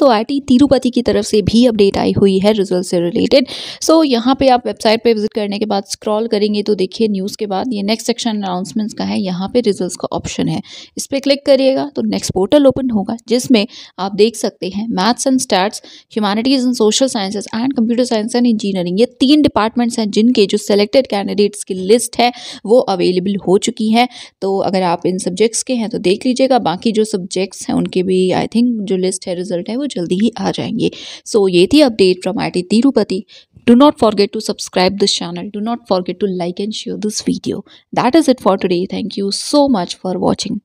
so I T Tirupati की तरफ से भी अपडेट आई हुई है रिजल्ट से रिलेटेड सो so, यहाँ पे आप वेबसाइट पे विजिट करने के बाद स्क्रॉल करेंगे तो देखिए न्यूज़ के बाद ये नेक्स्ट सेक्शन अनाउंसमेंट्स का है यहाँ पे रिजल्ट्स का ऑप्शन है इस पर क्लिक करिएगा तो नेक्स्ट पोर्टल ओपन होगा जिसमें आप देख सकते हैं maths and stats humanities and social sciences and computer science and engineering ये तीन डिपार्टमेंट्स हैं जिनके जो सेलेक्टेड कैंडिडेट्स की लिस्ट है वो अवेलेबल हो चुकी है तो अगर आप इन सब्जेक्ट्स के हैं तो देख लीजिएगा बाकी जो सब्जेक्ट्स हैं उनके भी आई थिंक जो लिस्ट है रिजल्ट है वो जल्दी ही आ जाएंगे सो ये थी update from I Tirupati do not forget to subscribe this channel do not forget to like and share this video that is it for today thank you so much for watching